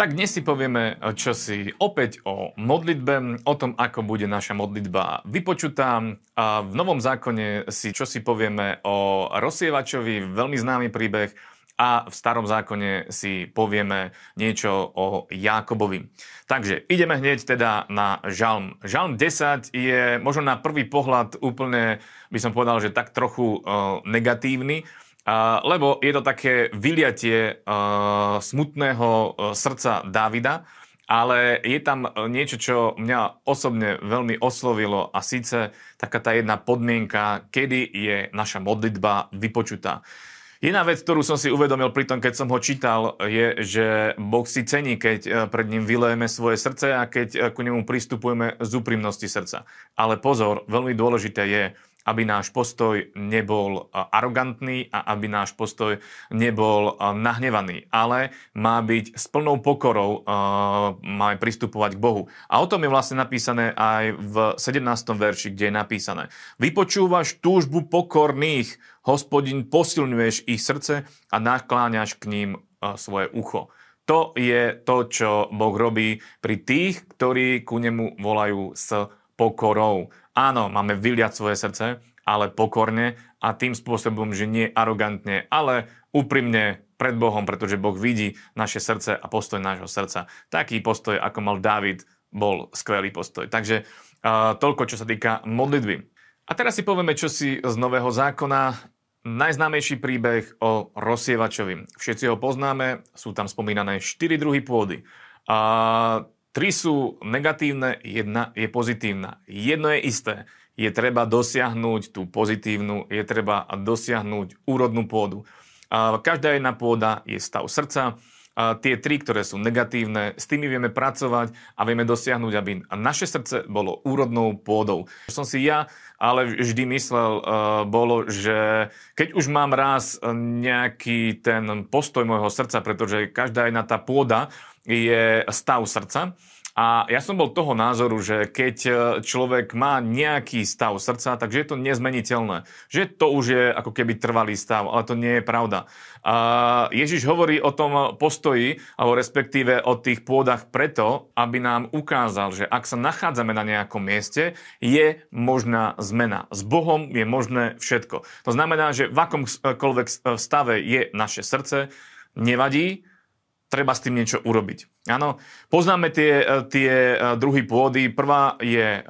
Tak dnes si povieme eh, čo si opäť o modlitbe, o tom, ako bude naša modlitba vypočutá. A v Novom zákone si čo si povieme o rozsievačovi, veľmi známy príbeh, a v Starom zákone si povieme niečo o Jákobovi. Takže ideme hneď teda na Žalm. Žalm 10 je možno na prvý pohľad úplne, by som povedal, že tak trochu e, negatívny, Uh, lebo je to také vyliatie uh, smutného uh, srdca Davida, ale je tam e, niečo, čo mňa osobne veľmi oslovilo a síce taká tá jedna podmienka, kedy je naša modlitba vypočutá. Jedna vec, ktorú som si uvedomil pri tom, keď som ho čítal, je, že Boh si cení, keď e, pred ním vylejeme svoje srdce a keď ku nemu pristupujeme z úprimnosti srdca. Ale pozor, veľmi dôležité je, aby náš postoj nebol e, arogantný a aby náš postoj nebol e, nahnevaný, ale má byť s plnou pokorou, e, máme pristupovať k Bohu. A o tom je vlastne napísané aj v 17. verši, kde je napísané. Vypočúvaš túžbu pokorných, hospodin posilňuješ ich srdce a nakláňaš k ním svoje ucho. To je to, čo Boh robí pri tých, ktorí ku nemu volajú s pokorou. Áno, máme vyliať svoje srdce, ale pokorne a tým spôsobom, že nie arogantne, ale úprimne pred Bohom, pretože Boh vidí naše srdce a postoj nášho srdca. Taký postoj, ako mal David, bol skvelý postoj. Takže uh, toľko, čo sa týka modlitby. A teraz si povieme, čo si z Nového zákona Najznámejší príbeh o rozsievačovi. Všetci ho poznáme, sú tam spomínané štyri druhy pôdy. Tri sú negatívne, jedna je pozitívna. Jedno je isté, je treba dosiahnuť tú pozitívnu, je treba dosiahnuť úrodnú pôdu. Každá jedna pôda je stav srdca, a tie tri, ktoré sú negatívne, s tými vieme pracovať a vieme dosiahnuť, aby naše srdce bolo úrodnou pôdou. Som si ja ale vždy myslel, uh, bolo, že keď už mám raz e, nejaký ten postoj môjho srdca, pretože každá jedna tá pôda je stav srdca, a ja som bol toho názoru, že keď e, človek má nejaký stav srdca, takže je to nezmeniteľné. Že to už je ako keby trvalý stav, ale to nie je pravda. A Ježiš hovorí o tom postoji, alebo respektíve o tých pôdach preto, aby nám ukázal, že ak sa nachádzame na nejakom mieste, je možná zmena. S Bohom je možné všetko. To znamená, že v akomkoľvek e, stave je naše srdce, nevadí, treba s tým niečo urobiť. Áno, poznáme tie, e, tie e, druhy pôdy. Prvá je e,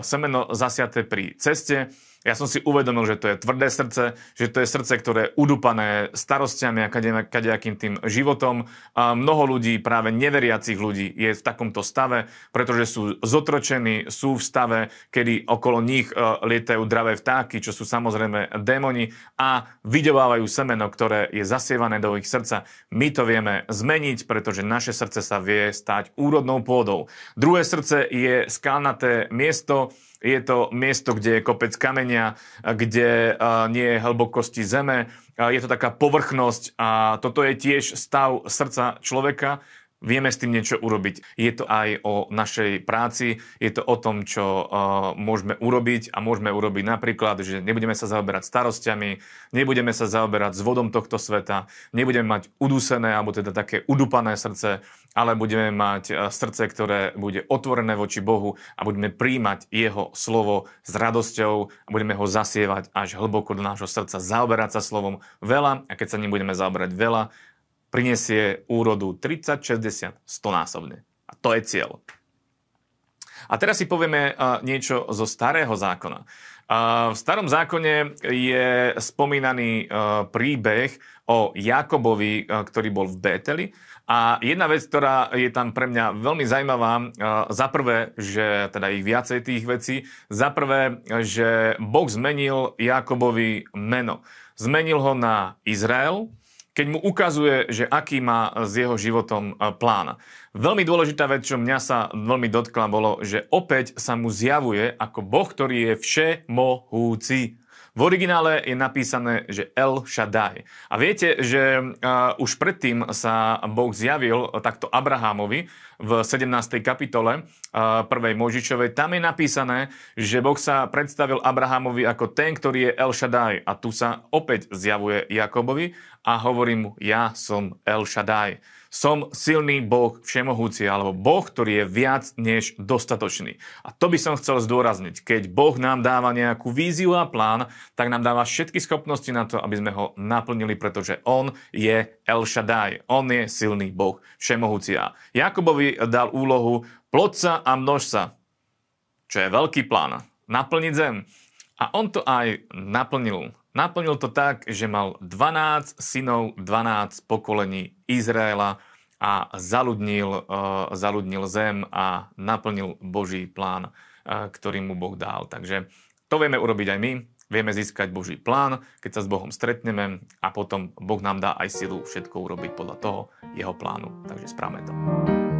semeno zasiaté pri ceste, ja som si uvedomil, že to je tvrdé srdce, že to je srdce, ktoré je udupané starostiami a kadejakým tým životom. A mnoho ľudí, práve neveriacich ľudí, je v takomto stave, pretože sú zotročení, sú v stave, kedy okolo nich e, lietajú dravé vtáky, čo sú samozrejme démoni a vydobávajú semeno, ktoré je zasievané do ich srdca. My to vieme zmeniť, pretože naše srdce sa vie stať úrodnou pôdou. Druhé srdce je skalnaté miesto, je to miesto, kde je kopec kamenia, kde nie je hlbokosti zeme, je to taká povrchnosť a toto je tiež stav srdca človeka, Vieme s tým niečo urobiť. Je to aj o našej práci, je to o tom, čo uh, môžeme urobiť a môžeme urobiť napríklad, že nebudeme sa zaoberať starostiami, nebudeme sa zaoberať s vodom tohto sveta, nebudeme mať udusené alebo teda také udupané srdce, ale budeme mať eh, srdce, ktoré bude otvorené voči Bohu a budeme príjmať jeho slovo s radosťou a budeme ho zasievať až hlboko do nášho srdca, zaoberať sa slovom veľa a keď sa ním budeme zaoberať veľa, prinesie úrodu 30, 60, 100 násobne. A to je cieľ. A teraz si povieme eh, niečo zo starého zákona. Eh, v starom zákone je spomínaný eh, príbeh o Jakobovi, ktorý bol v Beteli. A jedna vec, ktorá je tam pre mňa veľmi zaujímavá, za prvé, že teda ich viacej tých vecí, za prvé, že Boh zmenil Jakobovi meno. Zmenil ho na Izrael, keď mu ukazuje, že aký má s jeho životom e, plán. Veľmi dôležitá vec, čo mňa sa veľmi dotkla, bolo, že opäť sa mu zjavuje ako Boh, ktorý je všemohúci. V originále je napísané, že El Shaddai. A viete, že uh, už predtým sa Boh zjavil takto Abrahamovi v 17. kapitole uh, e, 1. Možičovej. Tam je napísané, že Boh sa predstavil Abrahamovi ako ten, ktorý je El Shaddai. A tu sa opäť zjavuje Jakobovi a hovorí mu, ja som El Shaddai. Som silný Boh všemohúci, alebo Boh, ktorý je viac než dostatočný. A to by som chcel zdôrazniť. Keď Boh nám dáva nejakú víziu a plán, tak nám dáva všetky schopnosti na to, aby sme ho naplnili, pretože On je El Shaddai. On je silný Boh všemohúci. A Jakobovi dal úlohu plodca a množca, čo je veľký plán. Naplniť zem. A on to aj naplnil. Naplnil to tak, že mal 12 synov, 12 pokolení Izraela a zaludnil, e, zaludnil zem a naplnil Boží plán, e, ktorý mu Boh dal. Takže to vieme urobiť aj my, vieme získať Boží plán, keď sa s Bohom stretneme a potom Boh nám dá aj silu všetko urobiť podľa toho jeho plánu. Takže správame to.